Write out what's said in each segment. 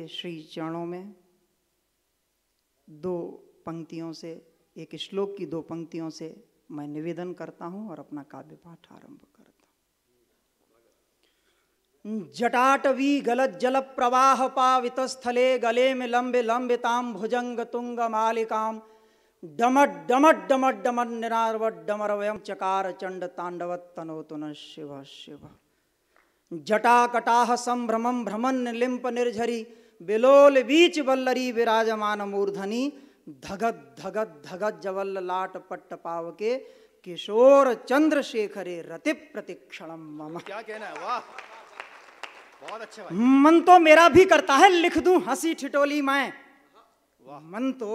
के श्री चरणों में दो पंक्तियों से एक श्लोक की दो पंक्तियों से मैं निवेदन करता हूं और अपना काव्य पाठ आरंभ करता हूं जटाटवी गलत जल प्रवाह पावित स्थले गले में लंबे लंबे ताम भुजंग तुंग मालिकाम डमट डमट डमट डमट निरारवट डमर वयम चकार चंड तांडवत तुन शिव शिव जटा कटाह संभ्रमं भ्रमन लिंप निर्झरी बिलोल बीच बल्लरी विराजमान मूर्धनी धगत धगत धगत जवल लाट पट्ट पाव के किशोर चंद्र शेखरे रति प्रतिक्षण मम क्या कहना है वाह बहुत अच्छा भाई। मन तो मेरा भी करता है लिख दू हंसी ठिटोली मैं मन तो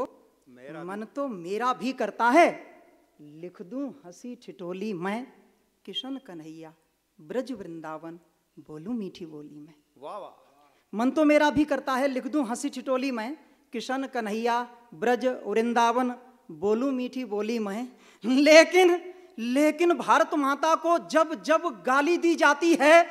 मेरा मन तो मेरा भी करता है लिख दू हंसी ठिटोली मैं किशन कन्हैया ब्रज वृंदावन बोलू मीठी बोली मैं वाह वाह मन तो मेरा भी करता है लिख दूं हंसी छिटोली मैं किशन कन्हैया ब्रज वृंदावन बोलूं मीठी बोली मैं लेकिन लेकिन भारत माता को जब जब गाली दी जाती है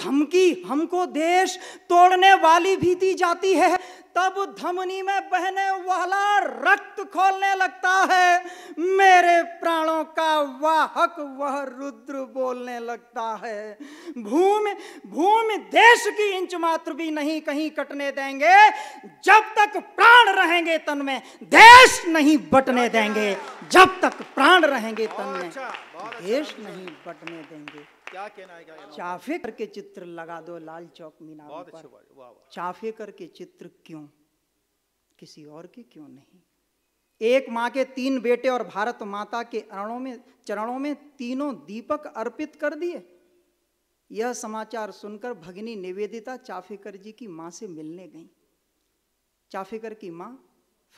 धमकी हमको देश तोड़ने वाली भी दी जाती है तब धमनी में बहने वाला रक्त खोलने लगता है मेरे प्राणों का वाहक वह रुद्र बोलने लगता है भूमि भूमि देश की इंच मात्र भी नहीं कहीं कटने देंगे जब तक प्राण रहेंगे तन में देश नहीं बटने देंगे जब तक प्राण रहेंगे तन में अच्छा, अच्छा। देश नहीं बटने देंगे क्या कहना है चाफे करके चित्र लगा दो लाल चौक मीनार पर चाफे करके चित्र क्यों किसी और के क्यों नहीं एक माँ के तीन बेटे और भारत माता के अरणों में चरणों में तीनों दीपक अर्पित कर दिए यह समाचार सुनकर भगिनी निवेदिता चाफेकर जी की माँ से मिलने गई चाफेकर की माँ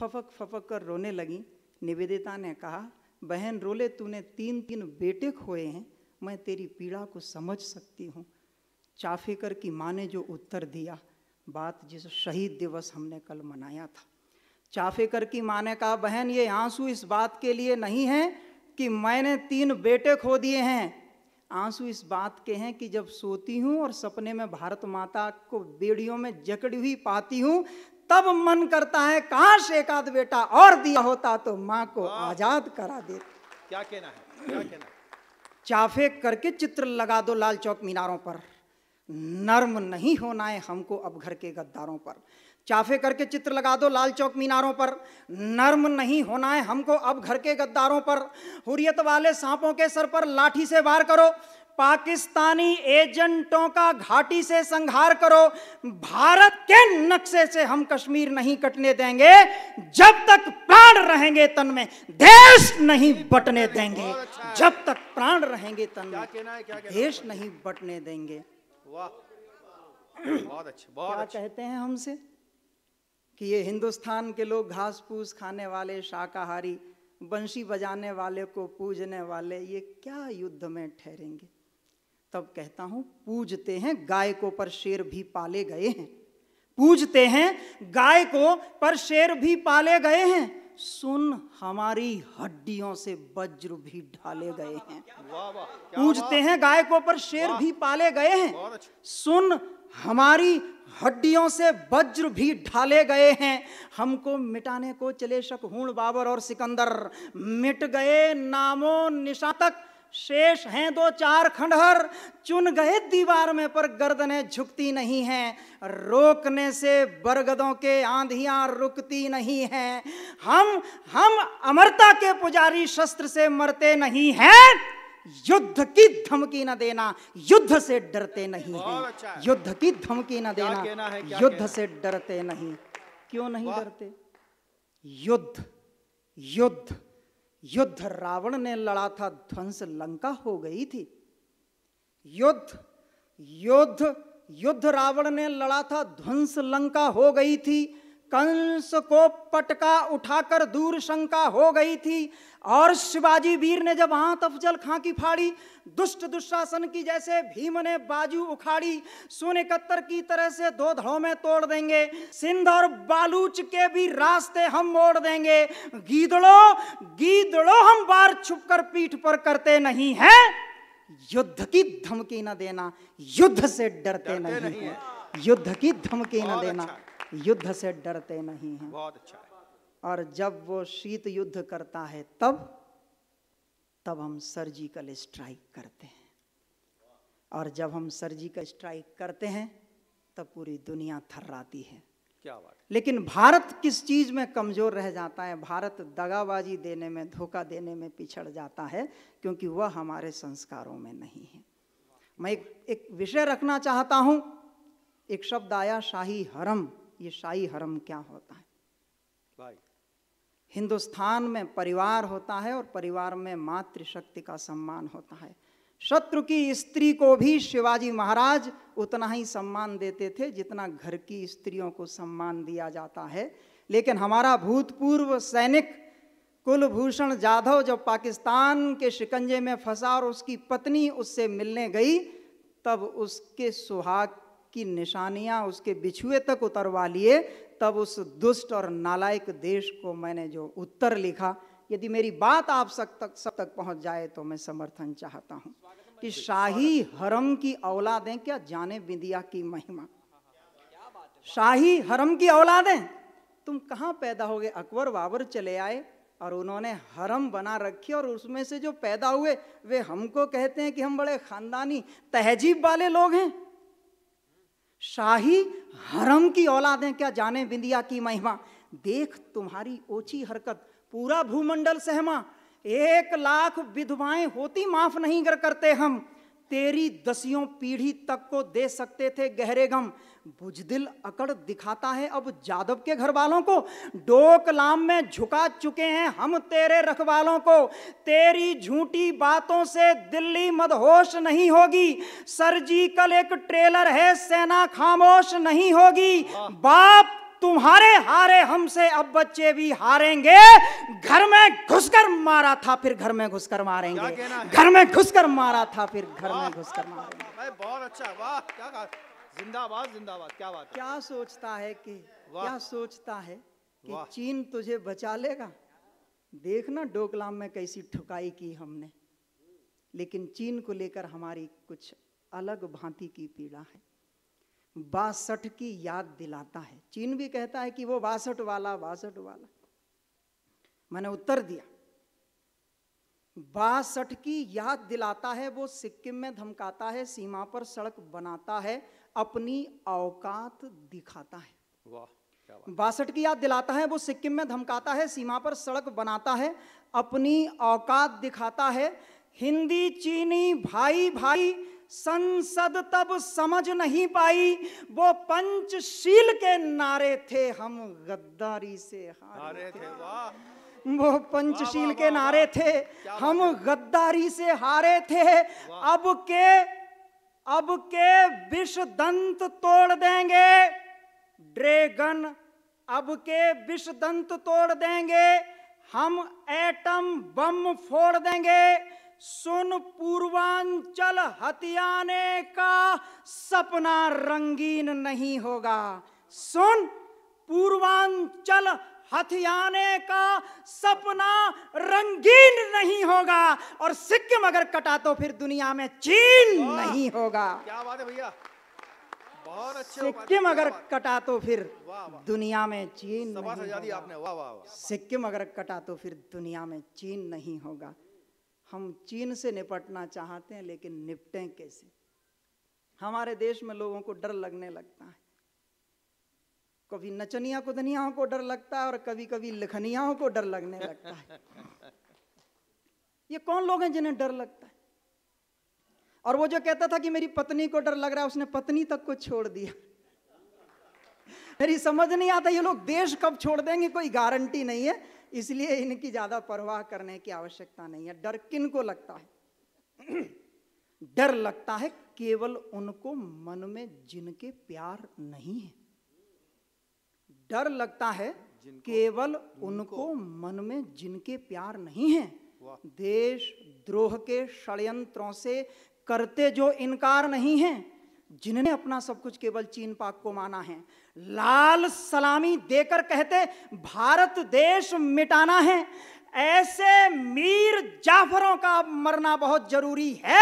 फफक फफक कर रोने लगी निवेदिता ने कहा बहन रोले तूने तीन तीन बेटे खोए हैं मैं तेरी पीड़ा को समझ सकती हूँ चाफेकर की माँ ने जो उत्तर दिया बात जिस शहीद दिवस हमने कल मनाया था चाफेकर की माँ ने कहा बहन ये आंसू इस बात के लिए नहीं है कि मैंने तीन बेटे खो दिए हैं आंसू इस बात के हैं कि जब सोती हूँ और सपने में भारत माता को बेड़ियों में जकड़ी हुई पाती हूँ तब मन करता है काश एक आध बेटा और दिया होता तो माँ को आजाद करा देता क्या कहना है क्या कहना है चाफे करके चित्र लगा दो लाल चौक मीनारों पर नर्म नहीं होना है हमको अब घर के गद्दारों पर चाफे करके चित्र लगा दो लाल चौक मीनारों पर नर्म नहीं होना है हमको अब घर के गद्दारों पर हुरियत वाले सांपों के सर पर लाठी से वार करो पाकिस्तानी एजेंटों का घाटी से संहार करो भारत के नक्शे से हम कश्मीर नहीं कटने देंगे जब तक प्राण रहेंगे तन में देश नहीं बटने देंगे अच्छा जब तक प्राण रहेंगे तन में देश नहीं बटने देंगे बहुत अच्छा बहुत क्या कहते हैं हमसे कि ये हिंदुस्तान के लोग घास फूस खाने वाले शाकाहारी बंशी बजाने वाले को पूजने वाले ये क्या युद्ध में ठहरेंगे तब कहता हूं पूजते हैं गाय को पर शेर भी पाले गए हैं पूजते हैं गाय को पर शेर भी पाले गए हैं सुन हमारी हड्डियों से वज्र भी ढाले गए हैं पूजते हैं गाय को पर शेर भी पाले गए हैं सुन हमारी हड्डियों से वज्र भी ढाले गए हैं हमको मिटाने को चले शक हूण बाबर और सिकंदर मिट गए नामो निशा तक शेष हैं दो चार खंडहर चुन गए दीवार में पर गर्दने झुकती नहीं हैं रोकने से बरगदों के आंधियां रुकती नहीं हैं हम हम अमरता के पुजारी शस्त्र से मरते नहीं हैं युद्ध की धमकी न देना युद्ध से डरते नहीं अच्छा है अच्छा। युद्ध की धमकी न देना युद्ध से डरते नहीं क्यों नहीं डरते युद्ध युद्ध युद्ध रावण ने लड़ा था ध्वंस लंका हो गई थी युद्ध युद्ध युद्ध रावण ने लड़ा था ध्वंस लंका हो गई थी कंस को पटका उठाकर दूर शंका हो गई थी और शिवाजी वीर ने जब हाथ अफजल खां की फाड़ी दुष्ट दुशासन की जैसे भीम ने बाजू उखाड़ी सोने कत्तर की तरह से दो धड़ों में तोड़ देंगे सिंध और बालूच के भी रास्ते हम मोड़ देंगे गीदड़ो गीदड़ो हम बार छुपकर पीठ पर करते नहीं हैं युद्ध की धमकी न देना युद्ध से डरते नहीं, नहीं है युद्ध की धमकी न देना अच्छा। युद्ध से डरते नहीं है बहुत अच्छा और जब वो शीत युद्ध करता है तब तब हम सर्जिकल स्ट्राइक करते हैं और जब हम सर्जिकल स्ट्राइक करते हैं तब पूरी दुनिया थर्राती है क्या बात लेकिन भारत किस चीज में कमजोर रह जाता है भारत दगाबाजी देने में धोखा देने में पिछड़ जाता है क्योंकि वह हमारे संस्कारों में नहीं है मैं एक, एक विषय रखना चाहता हूं एक शब्द आया शाही हरम ये शाही हरम क्या होता है भाई हिंदुस्तान में परिवार होता है और परिवार में मातृशक्ति का सम्मान होता है शत्रु की स्त्री को भी शिवाजी महाराज उतना ही सम्मान देते थे जितना घर की स्त्रियों को सम्मान दिया जाता है लेकिन हमारा भूतपूर्व सैनिक कुलभूषण जाधव जब पाकिस्तान के शिकंजे में फंसा और उसकी पत्नी उससे मिलने गई तब उसके सुहाग की निशानियाँ उसके बिछुए तक उतरवा लिए तब उस दुष्ट और नालायक देश को मैंने जो उत्तर लिखा यदि मेरी बात आप सब तक सब तक पहुंच जाए तो मैं समर्थन चाहता हूं कि शाही हरम की औलादें क्या जाने बिंदिया की महिमा हाँ, हाँ, हाँ, शाही हरम की औलादें तुम कहाँ पैदा हो गए अकबर बाबर चले आए और उन्होंने हरम बना रखी और उसमें से जो पैदा हुए वे हमको कहते हैं कि हम बड़े खानदानी तहजीब वाले लोग हैं शाही हरम की औलादें क्या जाने बिंदिया की महिमा देख तुम्हारी ओछी हरकत पूरा भूमंडल सहमा एक लाख विधवाएं होती माफ नहीं कर करते हम तेरी दसियों पीढ़ी तक को दे सकते थे गहरे गम बुजदिल अकड़ दिखाता है अब जादव के घर वालों को डोकलाम में झुका चुके हैं हम तेरे रखवालों को तेरी झूठी बातों से दिल्ली मदहोश नहीं होगी सर्जिकल एक ट्रेलर है सेना खामोश नहीं होगी बाप तुम्हारे हारे हमसे अब बच्चे भी हारेंगे घर में घुसकर मारा था फिर घर में घुसकर मारेंगे घर में घुसकर मारा था फिर घर में घुसकर मारेंगे बहुत अच्छा वाह क्या जिंदाबाद जिंदाबाद क्या बात क्या सोचता है कि क्या सोचता है कि चीन तुझे बचा लेगा देखना डोकलाम में कैसी ठुकाई की हमने लेकिन चीन को लेकर हमारी कुछ अलग भांति की पीड़ा है बासठ की याद दिलाता है चीन भी कहता है कि वो बासठ वाला बासठ वाला मैंने उत्तर दिया बासठ की याद दिलाता है वो सिक्किम में धमकाता है सीमा पर सड़क बनाता है अपनी औकात दिखाता है वाह बासठ की याद दिलाता है वो सिक्किम में धमकाता है सीमा पर सड़क बनाता है अपनी औकात दिखाता है हिंदी चीनी भाई भाई संसद तब समझ नहीं पाई वो पंचशील के नारे थे हम गद्दारी से हारे थे, वो पंचशील के नारे थे हम गद्दारी से हारे थे अब के अब के विष दंत तोड़ देंगे ड्रैगन अब के विष दंत तोड़ देंगे हम एटम बम फोड़ देंगे सुन पूर्वांचल हथियाने का सपना रंगीन नहीं होगा सुन पूर्वांचल हथियाने का सपना रंगीन नहीं होगा और सिक्किम अगर कटा तो फिर दुनिया में चीन नहीं होगा क्या बात है भैया बहुत सिक्किम अगर कटा तो फिर दुनिया में चीन नहीं होगा सिक्किम अगर कटा तो फिर दुनिया में चीन नहीं होगा हम चीन से निपटना चाहते हैं लेकिन निपटें कैसे हमारे देश में लोगों को डर लगने लगता है कभी नचनिया कुदनियाओं को डर लगता है और कभी कभी लिखनियाओं को डर लगने लगता है ये कौन लोग हैं जिन्हें डर लगता है और वो जो कहता था कि मेरी पत्नी को डर लग रहा है उसने पत्नी तक को छोड़ दिया मेरी समझ नहीं आता ये लोग देश कब छोड़ देंगे कोई गारंटी नहीं है इसलिए इनकी ज़्यादा परवाह करने की आवश्यकता नहीं है डर किन को लगता है डर लगता है केवल उनको मन में जिनके प्यार नहीं है डर लगता है केवल उनको मन में जिनके प्यार नहीं है देश द्रोह के षड्यंत्रों से करते जो इनकार नहीं है जिन्होंने अपना सब कुछ केवल चीन पाक को माना है लाल सलामी देकर कहते भारत देश मिटाना है ऐसे मीर जाफरों का अब मरना बहुत जरूरी है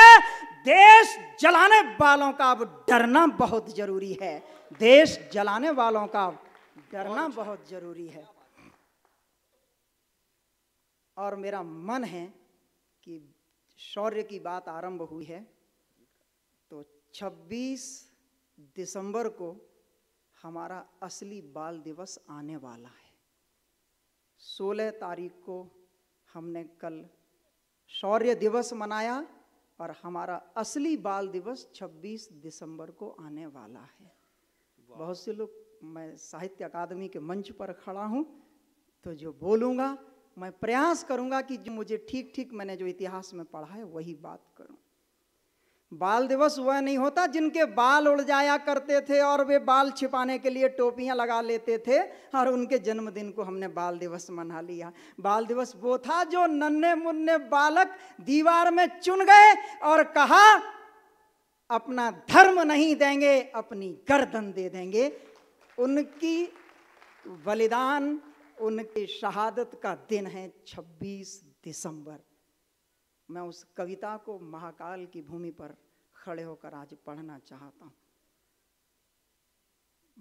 देश जलाने वालों का अब डरना बहुत जरूरी है देश जलाने वालों का डरना बहुत जरूरी है और मेरा मन है कि शौर्य की बात आरंभ हुई है तो 26 दिसंबर को हमारा असली बाल दिवस आने वाला है 16 तारीख को हमने कल शौर्य दिवस मनाया और हमारा असली बाल दिवस 26 दिसंबर को आने वाला है बहुत से लोग मैं साहित्य अकादमी के मंच पर खड़ा हूँ तो जो बोलूँगा मैं प्रयास करूँगा कि जो मुझे ठीक ठीक मैंने जो इतिहास में पढ़ा है वही बात करूँ बाल दिवस वह नहीं होता जिनके बाल उड़ जाया करते थे और वे बाल छिपाने के लिए टोपियां लगा लेते थे और उनके जन्मदिन को हमने बाल दिवस मना लिया बाल दिवस वो था जो नन्हे मुन्ने बालक दीवार में चुन गए और कहा अपना धर्म नहीं देंगे अपनी गर्दन दे देंगे उनकी बलिदान उनकी शहादत का दिन है 26 दिसंबर मैं उस कविता को महाकाल की भूमि पर खड़े होकर आज पढ़ना चाहता हूँ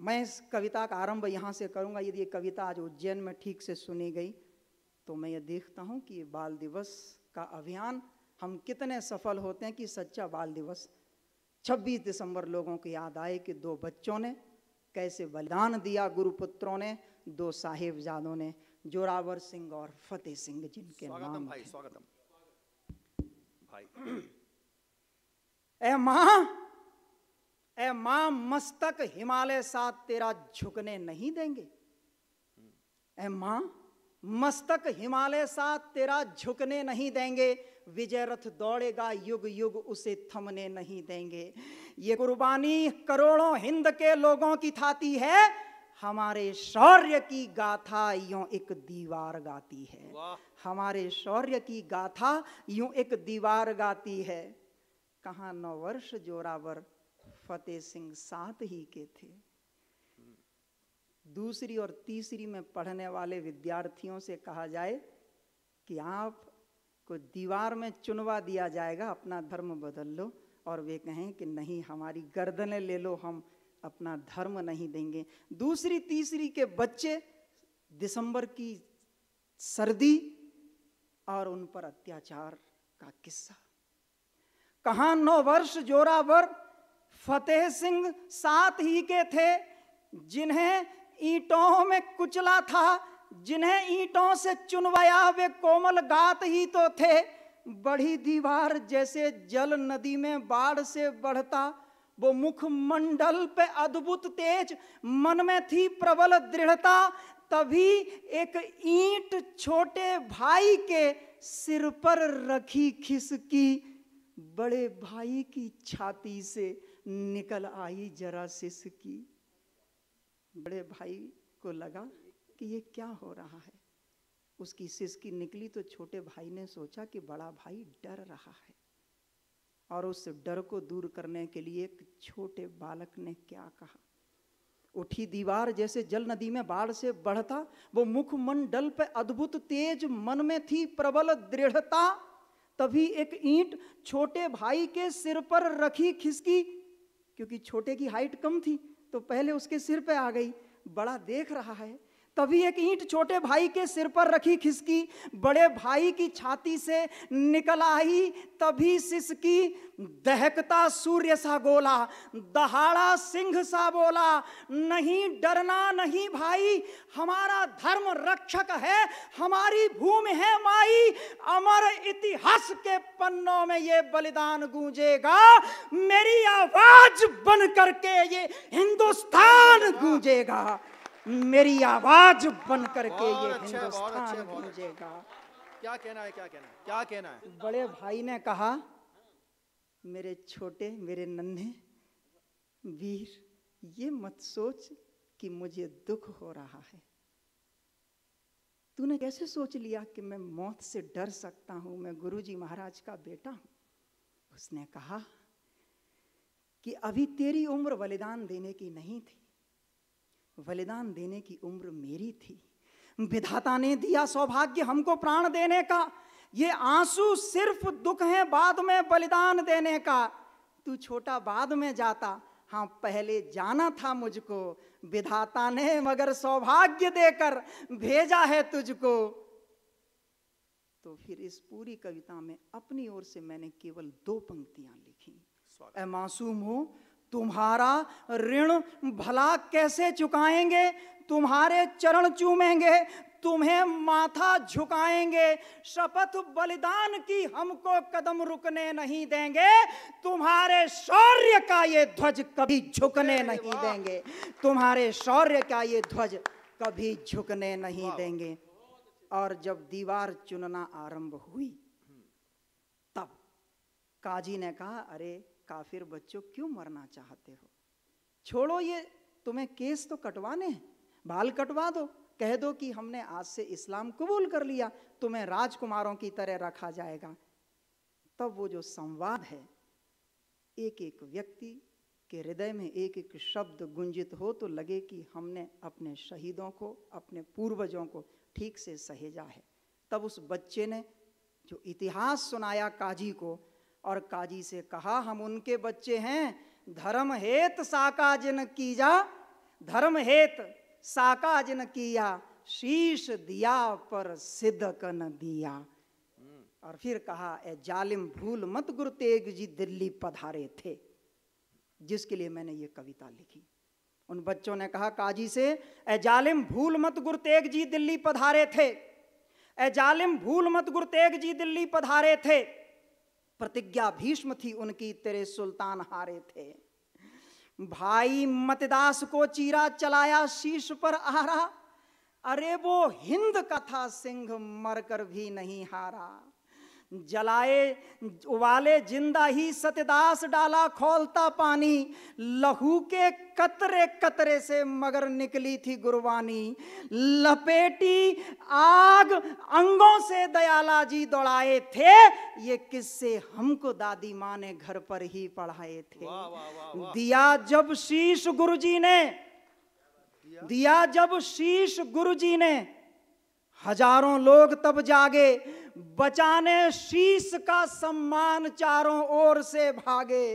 मैं इस कविता का आरंभ यहाँ से करूँगा यदि ये कविता आज उज्जैन में ठीक से सुनी गई तो मैं ये देखता हूँ कि बाल दिवस का अभियान हम कितने सफल होते हैं कि सच्चा बाल दिवस 26 दिसंबर लोगों को याद आए कि दो बच्चों ने कैसे बलिदान दिया गुरुपुत्रों ने दो साहेबजादों ने जोरावर सिंह और फतेह सिंह जिनके नाम भाई स्वागतम भाई ए मां ए मां मस्तक हिमालय साथ तेरा झुकने नहीं देंगे ए मां मस्तक हिमालय साथ तेरा झुकने नहीं देंगे विजय रथ दौड़ेगा युग युग उसे थमने नहीं देंगे ये कुर्बानी करोड़ों हिंद के लोगों की थाती है हमारे शौर्य की गाथा यूं एक दीवार गाती है हमारे शौर्य की गाथा यूं एक दीवार गाती है कहा नौ वर्ष जोरावर फतेह सिंह सात ही के थे दूसरी और तीसरी में पढ़ने वाले विद्यार्थियों से कहा जाए कि आप को दीवार में चुनवा दिया जाएगा अपना धर्म बदल लो और वे कहें कि नहीं हमारी गर्दनें ले लो हम अपना धर्म नहीं देंगे दूसरी तीसरी के बच्चे दिसंबर की सर्दी और उन पर अत्याचार का किस्सा कहा नौ वर्ष जोरावर फतेह सिंह साथ ही के थे जिन्हें ईटों में कुचला था जिन्हें ईटों से चुनवाया वे कोमल गात ही तो थे बड़ी दीवार जैसे जल नदी में बाढ़ से बढ़ता वो मुख मंडल पे अद्भुत तेज मन में थी प्रबल दृढ़ता तभी एक ईंट छोटे भाई के सिर पर रखी खिसकी बड़े भाई की छाती से निकल आई जरा सिस की बड़े भाई को लगा कि ये क्या हो रहा है उसकी सिस की निकली तो छोटे भाई ने सोचा कि बड़ा भाई डर रहा है और उस डर को दूर करने के लिए एक छोटे बालक ने क्या कहा उठी दीवार जैसे जल नदी में बाढ़ से बढ़ता वो मुख डल पे अद्भुत तेज मन में थी प्रबल दृढ़ता तभी एक ईंट छोटे भाई के सिर पर रखी खिसकी क्योंकि छोटे की हाइट कम थी तो पहले उसके सिर पे आ गई बड़ा देख रहा है तभी एक ईंट छोटे भाई के सिर पर रखी खिसकी बड़े भाई की छाती से निकल आई तभी सिसकी दहकता सूर्य सा गोला दहाड़ा सिंह सा बोला नहीं डरना नहीं भाई हमारा धर्म रक्षक है हमारी भूमि है माई अमर इतिहास के पन्नों में ये बलिदान गूंजेगा मेरी आवाज बन करके ये हिंदुस्तान गूंजेगा मेरी आवाज बन करके ये हिंदुस्तान गूंजेगा क्या कहना है क्या कहना है क्या कहना है बड़े भाई ने कहा मेरे छोटे मेरे नन्हे वीर ये मत सोच कि मुझे दुख हो रहा है तूने कैसे सोच लिया कि मैं मौत से डर सकता हूं मैं गुरुजी महाराज का बेटा हूं उसने कहा कि अभी तेरी उम्र बलिदान देने की नहीं थी बलिदान देने की उम्र मेरी थी विधाता ने दिया सौभाग्य हमको प्राण देने का ये आंसू सिर्फ दुख है बाद में बलिदान देने का तू छोटा बाद में जाता हाँ पहले जाना था मुझको विधाता ने मगर सौभाग्य देकर भेजा है तुझको तो फिर इस पूरी कविता में अपनी ओर से मैंने केवल दो पंक्तियां लिखी मासूम हो तुम्हारा ऋण भला कैसे चुकाएंगे तुम्हारे चरण चूमेंगे तुम्हें माथा झुकाएंगे शपथ बलिदान की हमको कदम रुकने नहीं देंगे तुम्हारे शौर्य का ये ध्वज कभी झुकने नहीं देंगे तुम्हारे शौर्य का ये ध्वज कभी झुकने नहीं देंगे और जब दीवार चुनना आरंभ हुई तब काजी ने कहा अरे काफिर बच्चों क्यों मरना चाहते हो छोड़ो ये तुम्हें केस तो कटवाने हैं बाल कटवा दो कह दो कि हमने आज से इस्लाम कबूल कर लिया तुम्हें राजकुमारों की तरह रखा जाएगा तब वो जो संवाद है एक एक व्यक्ति के हृदय में एक एक शब्द गुंजित हो तो लगे कि हमने अपने शहीदों को अपने पूर्वजों को ठीक से सहेजा है तब उस बच्चे ने जो इतिहास सुनाया काजी को और काजी से कहा हम उनके बच्चे हैं धर्म हेत साका जिन जा धर्म हेत साका जिन किया शीश दिया पर सिद्ध कन दिया हम्म। और फिर कहा ए जालिम भूल मत गुरु तेग जी दिल्ली पधारे थे जिसके लिए मैंने ये कविता लिखी उन बच्चों ने कहा काजी से ए जालिम भूल मत गुरु तेग जी दिल्ली पधारे थे ए जालिम भूल मत गुरु तेग जी दिल्ली पधारे थे प्रतिज्ञा भीष्म थी उनकी तेरे सुल्तान हारे थे भाई मतदास को चीरा चलाया शीश पर आरा अरे वो हिंद कथा सिंह मरकर भी नहीं हारा जलाए उबाले जिंदा ही सतदास डाला खोलता पानी लहू के कतरे कतरे से मगर निकली थी गुरबानी लपेटी आग अंगों से दयाला जी दौड़ाए थे ये किससे हमको दादी माँ ने घर पर ही पढ़ाए थे वा, वा, वा, दिया जब शीश गुरुजी ने दिया जब शीश गुरुजी ने हजारों लोग तब जागे बचाने शीश का सम्मान चारों ओर से भागे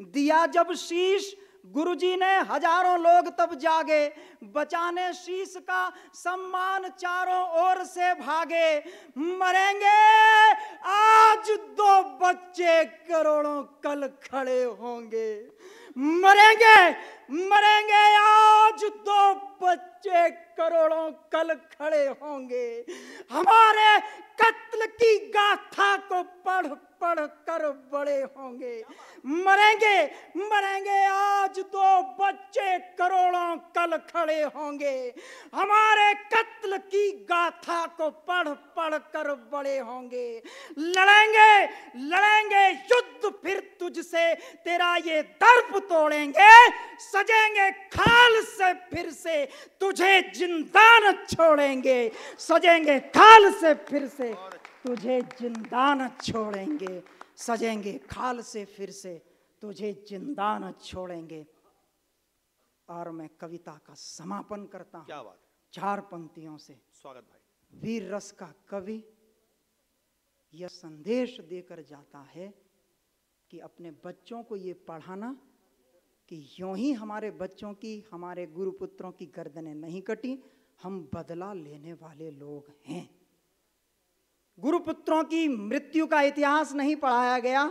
दिया जब शीश गुरुजी ने हजारों लोग तब जागे बचाने शीश का सम्मान चारों ओर से भागे मरेंगे आज दो बच्चे करोड़ों कल खड़े होंगे मरेंगे मरेंगे आज बच्चे करोड़ों कल खड़े होंगे हमारे कत्ल की गाथा को पढ़ पढ़कर बड़े होंगे मरेंगे मरेंगे आज दो तो बच्चे करोड़ों कल खड़े होंगे हमारे कत्ल की गाथा को पढ़ पढ़कर बड़े होंगे लड़ेंगे लड़ेंगे युद्ध फिर तुझसे तेरा ये दर्प तोड़ेंगे सजेंगे खाल से फिर से तुझे जिंदा न छोड़ेंगे सजेंगे खाल से फिर से तुझे जिंदा न छोड़ेंगे सजेंगे खाल से फिर से तुझे जिंदा न छोड़ेंगे और मैं कविता का समापन करता हूँ क्या बात चार पंक्तियों से स्वागत भाई वीर रस का कवि यह संदेश देकर जाता है कि अपने बच्चों को ये पढ़ाना कि यूं ही हमारे बच्चों की हमारे गुरुपुत्रों की गर्दनें नहीं कटी हम बदला लेने वाले लोग हैं गुरुपुत्रों की मृत्यु का इतिहास नहीं पढ़ाया गया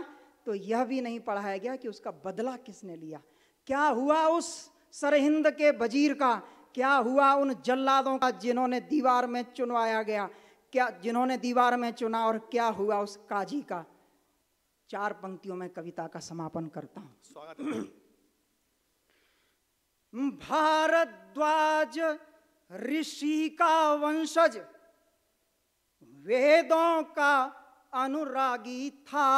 तो यह भी नहीं पढ़ाया गया कि उसका बदला किसने लिया क्या हुआ उस सरहिंद के वजीर का क्या हुआ उन जल्लादों का जिन्होंने दीवार में चुनवाया गया क्या जिन्होंने दीवार में चुना और क्या हुआ उस काजी का चार पंक्तियों में कविता का समापन करता हूं भारद्वाज ऋषि का वंशज वेदों का अनुरागी था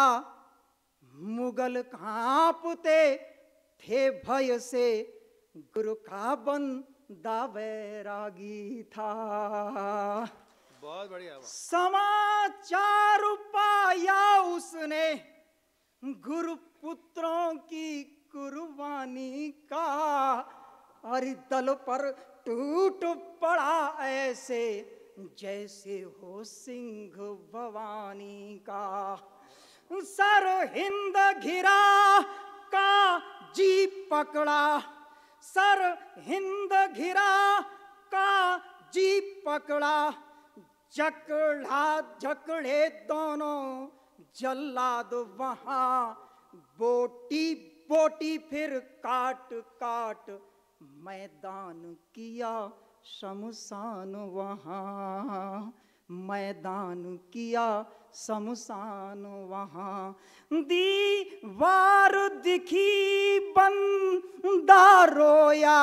मुगल कांपते थे भय से गुरु का बन वैरागी था बहुत बढ़िया समाचार पाया उसने गुरु पुत्रों की कुर्बानी का और दल पर टूट पड़ा ऐसे जैसे हो सिंह भवानी का सर हिंद घिरा का जीप पकड़ा सर हिंद घिरा का जीप पकड़ा जकड़ा जकड़े दोनों जल्लाद वहां बोटी बोटी फिर काट काट मैदान किया शमशान वहाँ मैदान किया शमशान वहाँ दीवार दिखी बंदा रोया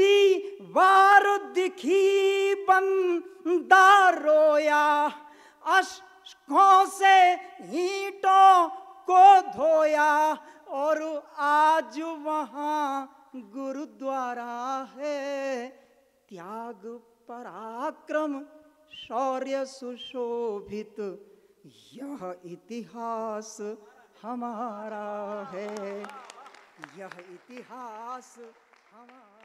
दीवार दिखी बंदा रोया अशकों से ईंटों को धोया और आज वहाँ गुरुद्वारा है त्याग पराक्रम शौर्य सुशोभित यह इतिहास हमारा है यह इतिहास हमारा